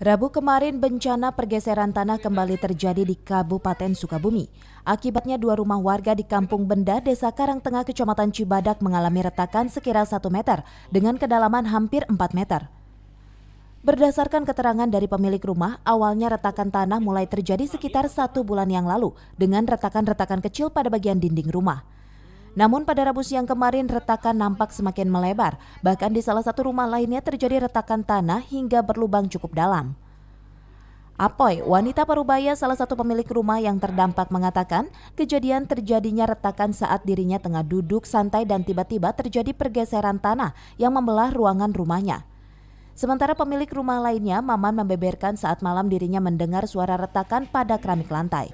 Rabu kemarin bencana pergeseran tanah kembali terjadi di Kabupaten Sukabumi. Akibatnya dua rumah warga di Kampung Benda, Desa Karang Tengah, Kecamatan Cibadak mengalami retakan sekira 1 meter dengan kedalaman hampir 4 meter. Berdasarkan keterangan dari pemilik rumah, awalnya retakan tanah mulai terjadi sekitar satu bulan yang lalu dengan retakan-retakan kecil pada bagian dinding rumah. Namun pada Rabu siang kemarin retakan nampak semakin melebar, bahkan di salah satu rumah lainnya terjadi retakan tanah hingga berlubang cukup dalam. Apoy, wanita Parubaya salah satu pemilik rumah yang terdampak mengatakan kejadian terjadinya retakan saat dirinya tengah duduk santai dan tiba-tiba terjadi pergeseran tanah yang membelah ruangan rumahnya. Sementara pemilik rumah lainnya, Maman membeberkan saat malam dirinya mendengar suara retakan pada keramik lantai.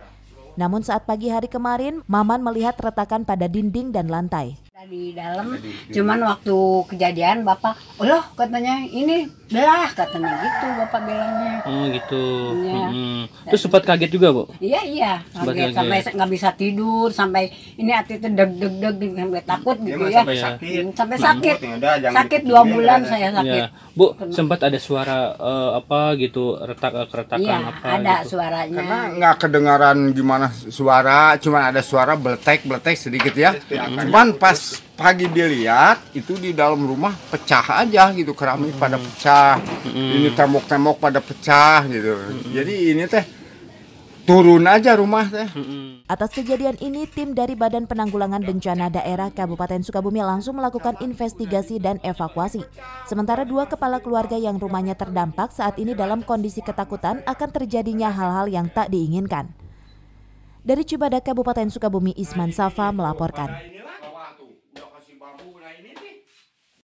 Namun saat pagi hari kemarin, Maman melihat retakan pada dinding dan lantai. Di dalam, cuman waktu kejadian Bapak, loh katanya ini Belah katanya gitu bapak bilangnya. Oh gitu. Iya. Hmm. Terus sempat kaget juga bu? Iya iya. kaget, kaget. sampai nggak bisa tidur sampai ini hati itu deg deg deg sampai takut gitu ya. Sampai sakit. Mm, sampai sakit. Udah, sakit gitu dua bulan ya. saya sakit. Ya. Bu Kena. sempat ada suara uh, apa gitu retak keretakan iya, apa? Ada gitu. suaranya. Karena nggak kedengaran gimana suara, cuma ada suara beletek beletek sedikit ya. Hmm. Cuman pas pagi dilihat itu di dalam rumah pecah aja gitu keramik -hmm. pada pecah -hmm. ini tembok-tembok pada pecah gitu -hmm. jadi ini teh turun aja rumah teh hmm. atas kejadian ini tim dari Badan Penanggulangan Bencana Daerah Kabupaten Sukabumi langsung melakukan investigasi dan evakuasi sementara dua kepala keluarga yang rumahnya terdampak saat ini dalam kondisi ketakutan akan terjadinya hal-hal yang tak diinginkan dari Cibadak Kabupaten Sukabumi Isman Safa melaporkan